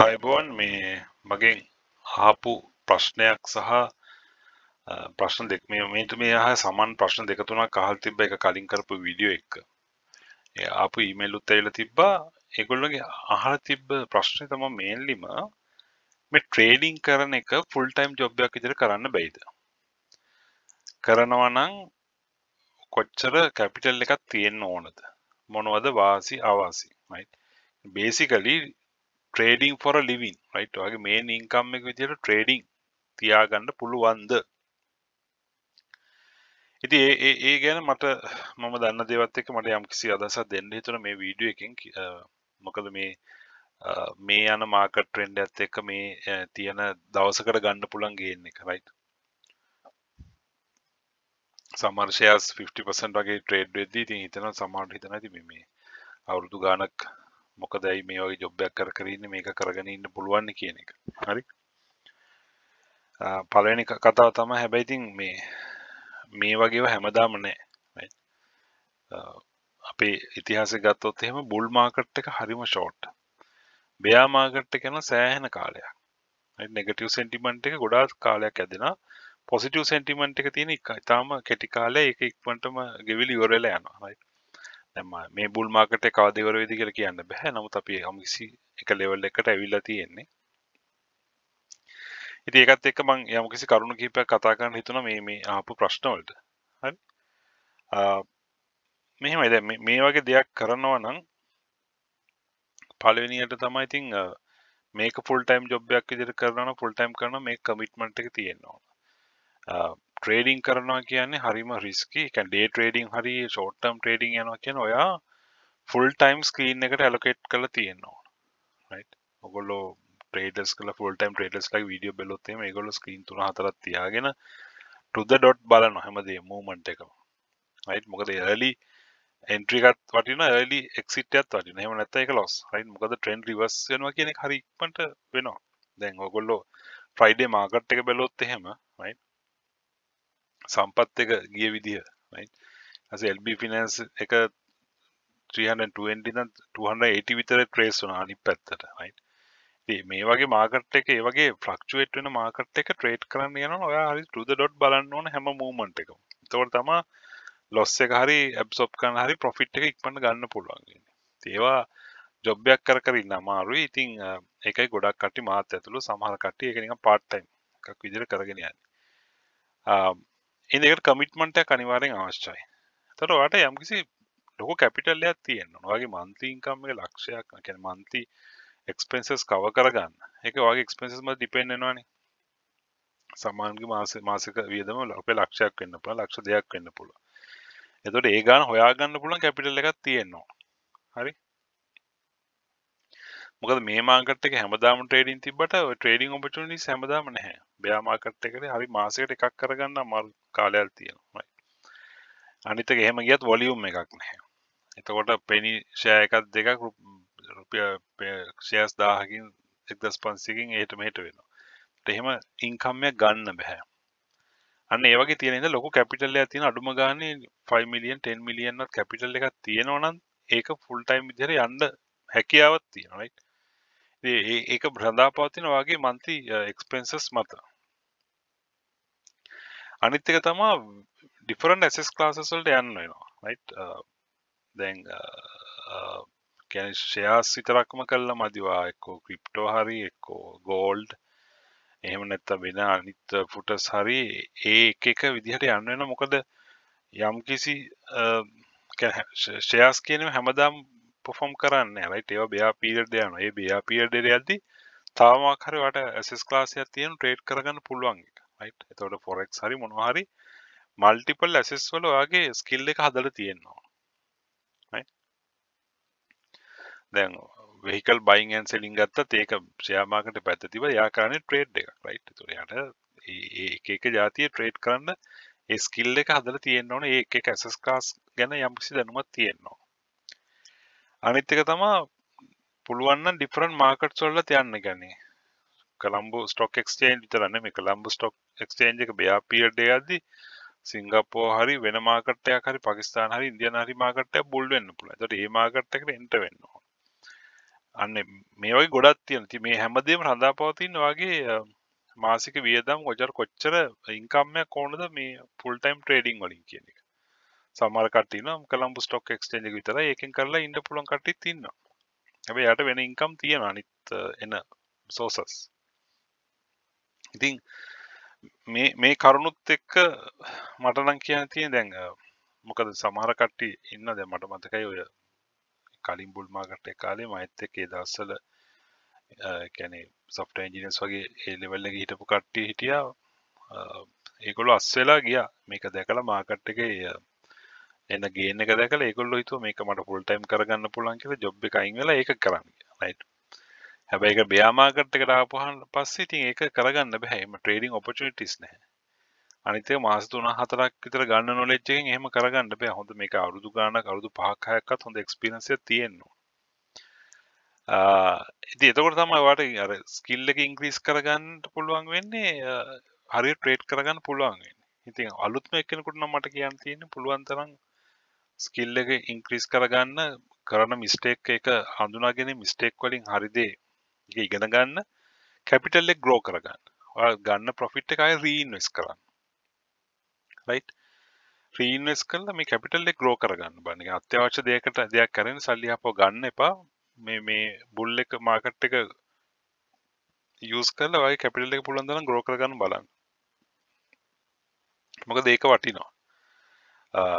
අයබෝන් මේ මගෙන් ආපු ප්‍රශ්නයක් සහ ප්‍රශ්න දෙක මේ මේට මේ අහ සමන් ප්‍රශ්න දෙක තුනක් අහල් තිබ්බ එක කලින් කරපු වීඩියෝ එක ඒ ආපු ඊමේල් උත් ඇවිල්ලා තිබ්බා ඒගොල්ලෝගේ අහලා තිබ්බ ප්‍රශ්නේ තමයි මේන්ලිම මේ ට්‍රේඩින් කරන එක ෆුල් ටයිම් ජොබ් එකක් විදිහට කරන්න බැයිද කරනවා නම් කොච්චර කැපිටල් එකක් තියෙන්න ඕනද මොනවද වාසි අවාසි රයිට් බේසිකලි ට්‍රේඩිං පොර ලිවින් රයිට් වගේ මේ ඉංකම් එක විදියට ට්‍රේඩිං තියාගන්න පුළුවන්ද ඉති ඒ ගැන මට මම දන්න දෙවත් එක මට යම් කිසි අදසක් දෙන්න හිතුන මේ වීඩිය එකෙන් මොකද මේ මේ යන මාකට ට්‍රෙන්ඩ ඇත් එක මේ තියෙන දවසකට ගන්න පුළන් ගේන්න එක රයිට් සමර්ශයස් 50 වගේ ට්‍රේඩ් වෙද්දී තින් හිතන සමාට හිතන ඇති මේ අවුරුදු ගානක් මොකදයි මේ වගේ ජොබ්බයක් කර කරන්න මේක කරගෙන ඉන්න පුළුවන් කියන එක හරි පලනි කතාව තම හැබැයිතින් මේ මේ වගේව හැමදාම නෑ අපේ ඉතිහාස ගත්තොත් එහෙම බුල් මාකට් එක හරිම ෂෝට් බයා මාගට්ට කැන සෑහෙන කාලයක් නෙගටව සෙන්ටිමන්ට් එක ගොඩාත් කාලයක් ඇදෙන පොසිටව සෙන්ටිමන්ට් එක තියෙන ඉතාම කෙටි කාලය එක ඉක්මටම ගෙවිලි යොරල යනවා ඇම මේ බුල් මාකට කවදවර වෙදි කර කියන්න බැහැ නමුත් අපි යම්කිසි එක ලෙවල් එකට ඇවිල්ල තියෙන්නේ ඉති ඒකත් එක් මං යම්කිසි කරුණු කීපයක් කතා කරන්න හිතුන මේ මේ ආපු ප්‍රශ්නවලට හරි මෙහෙමයි දැ මේ වගේ දෙයක් කරනවා නම් පලවෙනියට තමයි ඉතිං මේක ෆුල් ටයිම් ජොබ්යක් විදිර කරන ෆුල් ටයිම් කරන මේ කමිට්මට එක තියෙන්නවා ට්‍රේඩිං කරනවා කියන්නේ හරිම රිස්කි එක ඩේ ට්‍රේඩිං හරි ෂෝට්ටම් ට්‍රේඩිං යනවා කියන ඔයා ෆුල් ටයිම් ස්ක්‍රීන් එකට ඇලොකේට් කළ තියෙන්නවා ඔගොල්ලෝ ට්‍රේඩස් කල ෆුල් ටයිම් ට්‍රේඩස් ලයි වීඩියෝ බෙලොත්තේ ගොල ස්ක්‍රීන් තුන හතරත් තියාගෙන ටුද ඩොට් බල නොහැමදේ මූමන්ට් එකම රයිට් මොකද එලි එන්ට්‍රිකත් වටින එලි එක්සිටත් වටින හම නැත එක ලොස් රයින් මොකද ට්‍රෙන්ඩ් රිවස් වෙනවා කියන හරිපට වෙනවා දැන් ඔගොල්ලෝ ෆ්‍රයිඩේ මාගට් එක බැලොත් එහෙම රයිට් සම්පත් එක ගිය විදිහ ඇස එල්බි ෆිනන්ස් එක 320 විතර ට්‍රේස් වන අනි පැත්තට යි මේ වගේ මාකට් එක ඒවගේ ෆ්ලක්ෂුවේට් වෙන මාකට් එක ට්‍රේට් කරන්න යන ඔයා හරි ටද ඩොට් බලන්න ඕන හැම මූමන්ට් එකම තවට තමා ලොස්ස එක හරි ඇබ්සොප් කන හරි පොෆිට් එක ඉක්මට ගන්න පුළුවන්ගන්න ඒවා ජොබ්යක් කර කරන්න අමාරු ඉතිං එකයි ගොඩක් කටි මාත ඇතුළු සමහර කට්ටිය එකනික පාට්ටයිම් එකක් විදිර කරගෙන යන්න එදකට කමිට්මන්ටයක් අනිවාරෙන් අවශ්චයි තරවාට යම්කිසි ලොක කැපිටල්ලයක් තියෙන්න්න වගේ මන්තීන්කම්ම ලක්ෂයක් කැන මන්ති එක්ස්පෙන්න්සස් කව කරගන්න එක වගේ එක්ස්පෙන්න්සස්ම දිපෙන්න්නවාන සමාන්ගේ මාස මාසක වියදම ලොපේ ලක්ෂයක් වෙන්න පුළ ලක්ෂ දෙයක් වෙන්න පුළ එතොට ඒගාන හොයාගන්න පුළන් කැපිටල් එකක් තියෙන්නවා හරි මොකද මේ මාකට එක හැමදාම ට්‍රේඩින් තිබට ට්‍රේඩිං ඔපචුනි හැමදාම නැහැ බයා මාකට් එකට හරි මාසකට එකක් කරගන්න මල් කාලයල් තියෙනයි අනිතක එහෙම ගියත් වොලියුම් එකක් නැහැ එතකොට පෙනි ෂෑ එකත් දෙකක් රුපිය ෂයස් දාහකින් එක්දස් පන්සිකින් ඒට මෙහට වෙනවා එහෙම ඉංකම්ය ගන්න බැහැ අන්න ඒවගේ තියෙන ලොකු කැපිටල්ල තින අඩුම ගාන 5 මිලියන් 10 මිලියන්නත් කැපිටල් එකක් තියෙනවනන් ඒක ෆුල්ටයිම් විදිර යන්න හැකියාවත් තියෙනයිට ඒක බ්‍රහඳාපාතින වගේ මන්ති එක්ස්පෙන්න්සස් මත අනිත්තක තමා ඩිෆරන් ඇසස් ලාසසල්ට යන්න වෙනවා දැන් ෂයාස් විතරක්ම කල්ලා මදිවා එක්කෝ ක්‍රිප්ටෝ හරි එක්කෝ ගෝල්ඩ් එහෙම නැත්ත වෙන අනිත් ෆුටස් හරි ඒ එක විදිහට යන්න වෙන මොකද යම් කිසි ෂයාස් කියනව හැමදාම් පොෆොම් කරන්න රයිට ඒවා බයා පීර් යන ඒ බයා පියඩෙර ඇද්දි තාමාකරවට ඇසස් ලාසිය තියන ට්‍රේඩ් කරගන්න පුළුවන් රයිට් එතවට ෆොරෙක් හරි මොනහරි මල්ටිපල් ඇසෙස් වල වගේ ස්කිල් එක හදල තියෙන්නවා දැන් වෙහිකල් බයින් සෙලින් ගත්ත ඒක ශයාමාකට පැත්තතිව යාකාරන ට්‍රේඩ් එක රයිට් තුරයාට ඒක ජාතිය ට්‍රේඩ් කරන්න ස්කිල් එක හදල තියෙන්න්නවන ඒ එක ඇසස් කාස් ගැන යම්කිසි දැනුමත් තියෙන්නවා අනිත්තක තමා පුළුවන්න ඩිෆරන් මාකට් සොල්ල තියන්න ගැනේ කළම්බු ස්ටොක් ක්ස්ටේන්් විතරන්න මේ කළම්බු ස්ටොක් ක්ස්ටේන්ජ් එක බ්‍යාපියඩේ අදදි සිංගපෝ හරි වෙන මාකටය හරි පකිස්ාන හරි ඉදිය හරි මාකටය බොල්ඩන්න පුල ට ඒ මාකට්කට එට වෙන්නවා අන්න මේවයි ගොඩත් තියනති මේ හැමදේම හඳා පවතින් වගේ මාසික වියදම් ගොජර් කොච්චර ඉංකම්මයක් කෝනද මේ පුල්ටයිම් ට්‍රේඩිං වලින් කියන එක සමරකටන කළම් ස්ටොක් ක්ස්ටේජ විතර එකෙන් කරලා ඉන්න පුලන් කටි තින්න හැබ යට වෙන ඉංකම් තියෙන අනිත් එන සෝසස් ඉතින් මේ මේ කරුණුත් එක්ක මටනම් කියන තිය දැන් මොකද සමහර කට්ටි ඉන්න දැ මට මතකයි ඔය කලින් බුල්මාගට්ටේ කාලේ මයිත එකේ දස්සල කැනේ සොෆ්ට ඉජිනස් වගේ ඒලෙවල්ලගේ හිටපු කට්ටි හිටියා ඒකොළු අස්සවෙලා ගිය මේක දැකළ මාකට්ටක එන්න ගේන එක දැකලා ඒගොල්ලෝ හිතුව මේක මට ෆුල් ටයිම් කරගන්න පුළුවන් කියලා ජොබ් එක අයින් වෙලා ඒක කරන්න රයිට් හැබැයි ඒක බෙයා මාකට් එකට ආපුවාම පස්සේ ඉතින් ඒක කරගන්න බෑ එහෙම ට්‍රේඩින් ඔපචුනිටිස් නැහැ අනිතේ මාස 3 4ක් විතර ගන්න නොලෙජ් එකෙන් එහෙම කරගන්න බෑ හොඳ මේක අවුරුදු ගාණක් අවුරුදු 5ක් 6ක්වත් හොඳ එක්ස්පීරියන්ස් එකක් තියෙන්න ඕන ඉති එතකොට තමයි වාට අර ස්කිල්ල එක ඉංක්‍රීස් කරගන්නට පුළුවන් වෙන්නේ හරි ට්‍රේට් කරගන්න පුළුවන් වෙන්නේ ඉතින් අලුත්ම එක්කෙනෙකුට නම් මට කියන්න තියෙන්නේ පුළුවන් තරම් ස්කිල් එක ඉන්ක්‍රීස් කරගන්න කරන මිස්ටේක් එක හඳුනාගෙන මිස්ටේක් වලින් හරිදේ ඉගෙන ගන්න කැපිටල්ලෙක් ග්‍රෝ කරගන්න ගන්න පොෆිට් එකයි රීන්වස් කරන්න රයිට් ්‍රීන්වස් කල මේ කැපිටල්ලෙක් ග්‍රෝ කරගන්න බන්න අත්‍යවශ්‍ය දෙයකට දෙයක් කරන සල්ලිහපෝ ගන්න එපා මේ මේ බුල් එක මාකට් එක යස් කල වයි කැපිටල් එක පුළන්දන ග්‍රෝ කරගන්න බලන්න මොක දේක වටිනවා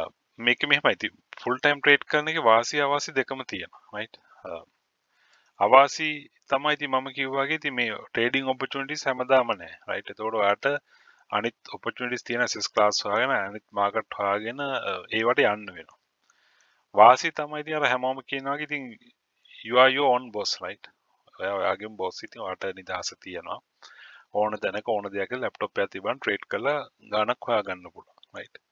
මේක මෙහමයිති ෆුල් ටයිම් ට්‍රේඩ් කරන එක වාසි අවාසි දෙකම තියෙනවා මයිට් අවාසි තමයිති මම කිව්වාගේ ති මේ ටේඩිං ඔපචටිස් හැමදාමනෑ රයිට තෝඩ යාට අනිත් ඔපචටිස් තියෙන සිස් ලාස් හගෙන අනිත් මාකට් හාගෙන ඒවට යන්න වෙන වාසි තමයිති අර හැමෝම කියනවාගේ ඉතින් යෝ ඔන් බොස් රයිට් ඔයාගේ බොස් ඉතින් වාට නිදහස තියෙනවා ඕන දැනක ඕන දෙයක් ලැප්ටොප් ඇතිබන් ට්‍රේඩ් කළ ගණක් හොයා ගන්න පුළුවන් රයිට්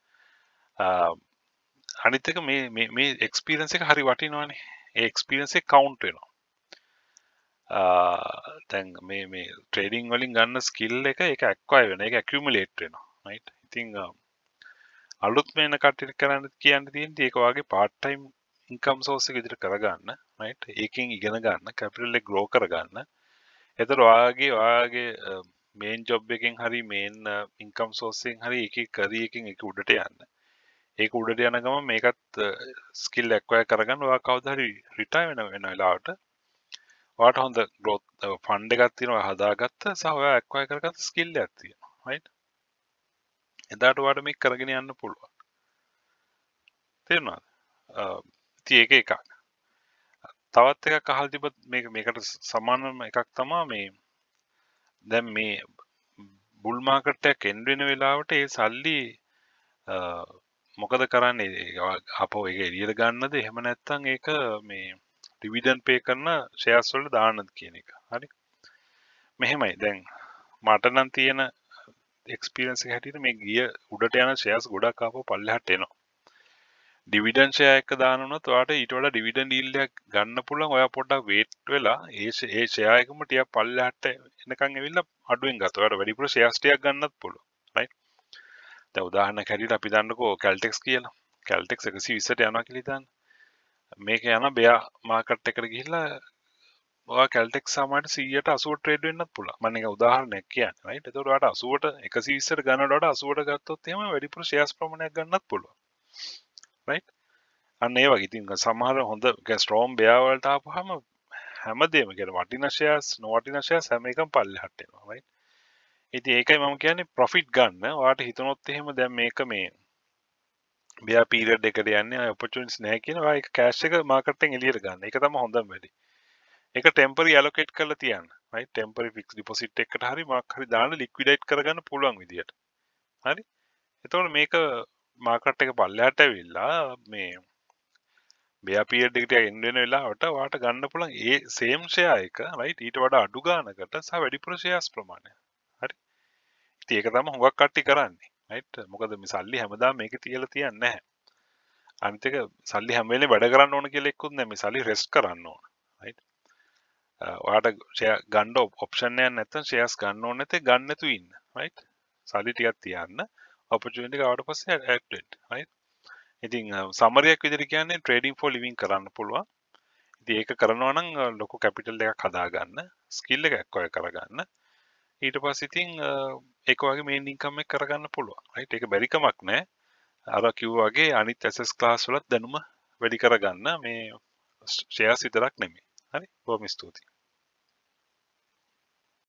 අනිත්තක මේ මේ එක්ස්පිරන්ස එක හරි වටිනවානේ ඒක්ස්පිරන්සේ කවුන්ට්වෙනවා තැන් මේ මේ ට්‍රේඩිං වලින් ගන්න ස්කිල් එක එක ඇක්වයි වෙන එක ඇකමලේට්වෙනවා නයිට් ඉතිං අලුත් මේන කටට කරන්න කියන්න තියෙන් ඒකවාගේ පාට්ටයිම් ඉන්කම් සෝස විදිර කරගන්න නයිට් ඒකින් ඉගෙන ගන්න කැපිල්ලෙ ග්‍රෝ කරගන්න එතර වාගේ වාගේ මේන් ජොබ් එකෙන් හරි මේන් ඉන්කම් සෝසිෙන් හරි එක කරියකින් එක උඩට යන්න ඒක උඩට යනගම මේකත් ස්කිල් එක්වය කරගන්න ඔයා කවදහරි රිටයි වෙන වෙන වෙලාට වාට හොඳ ගොත් ෆන්ඩ එකත්තිනවා හදාගත්ත සහය එක්වය කරගත් ස්කිල්ල ඇතිය හයි එදාට වාට මේ කරගෙන යන්න පුළුවන් තේරවාද ති ඒක එකක් තවත් එක කහල් තිබත් මේ මේකට සමානම එකක් තමා මේ දැම් මේ බුල්මාකටයක් එන්ඩෙන වෙලාවට ඒ සල්ලි මොකද කරන්න අප එක එලියද ගන්නද එහෙම නැත්තං ඒක මේ ඩිවිඩන් පේ කරන ශයස්වලට දානත් කියන එක හරි මෙහෙමයි දැන් මටනන් තියෙන එක්ස්පිරන්සි හැටියට මේ ගිය උඩට යන ශයස් ගොඩක් අප පල්ලහට එනවා ඩිවිඩන් ෂය එක දානනොත් වාට ඊට වඩා ඩිවිඩන් ඩීල්ඩයක් ගන්න පුළුවන් ඔයා පොඩ්ඩක් වේට් වෙලා ඒ ඒ ෂය එකම ටිකක් පල්ලහට එනකන් ඇවිල්ලා අඩුවෙන් ගතවට වැඩිපුර ෂයස් ටිකක් ගන්නත් පුළුවන් දැ උදාහන කැඩිට අපිතන්නකෝ කැල්ටෙක්ස් කියලා කැල්ටෙක් එකසි විසට යන කිලිතන් මේක යන බයා මාකට් එකට ගිහිල්ලා කැල්ටෙක් සමට සියට අසුව ට්‍රේඩ් වෙන්න පුල මන එක උදාහරනැක් කියන්න යිට තොරට අසුවට එක සිස්සට ගන්නඩට අසුවට ගත්තොත්තේම වැඩිපුර ශයස් ප්‍රමණයක් ගන්නත් පුළුව රයි් අන්නේ වගේතින් සමහර හොඳ ගැස්ට්‍රෝම් බයාවලට පහම හැමදේම කියෙන වටිනශයස් නොවටිනශය සැමකම් පල්ලි හට්ටෙනවායි ඉති ඒකයි මම කියන්නේ ප්‍රොෆිට් ගන්න වාට හිතනොත් එහෙම දැම් මේක මේ බයා පීරඩ් එක යන්න ඔපචන්ස් නෑ කියන එක කෑශ් එක මාකටෙන් එලියර ගන්න එක තම හොඳම් වැඩි එක ටෙම්පරි ඇලොකෙට් කරලා තියන්න යි ටෙම්පරි ෆික්ස් ඩිපොසිට් එකට හරි මක්හරි දාන ලික්විඩයිට් කරගන්න පුළුවන් විදිට හරි එතවට මේක මාකට් එක පල්ලහට වෙල්ලා මේ බ්‍යපියඩිට එන්ඩෙන වෙලාට වාට ගන්න පුළන් ඒ සේම්ෂය එක රයිට ඊට වඩා අඩු ගානකට සහ වැඩිපුරෂයස් ප්‍රමාණය තියක තම හොඟක් කට්ටි කරන්නේ යිට මොකද මේ සල්ලි හැමදා මේක තියල තියන්න හැ අන්තික සල්ලි හැමේ වැඩ කරන්න ඕන කෙලෙක්කුත් නැම සල්ලි රෙස් කරන්න ඕන වාට ගණ්ඩ ඔප්ෂණය නැත ශයස් ගන්න ඕන නැති ගන්නතු ඉන්න රයි් සලි ටිකත් තියන්න ඔපචටි කවට පස්ස ඇක්ට් හයි ඉතින් සමරයක් විදිර කියන්නේ ට්‍රේඩින් ෆෝ ලිවින් කරන්න පුළුවන් ඉති ඒක කරනවනං ලොකු කැපිටල් දෙක කදාගන්න ස්කිල්ල එකක්කොය කරගන්න ඊට පස් ඉතින් ඒක වගේ මේ ඉකම්ම කරගන්න පුළුව රයිට එක බැරිකමක් නෑ අර කිව්වාගේ අනිත් ඇසස් ක්ලාස් වලත් දැනුම වැඩි කරගන්න මේ ශ්‍රයා සිතරක් නෙමේ හරි බොම ස්තුතියි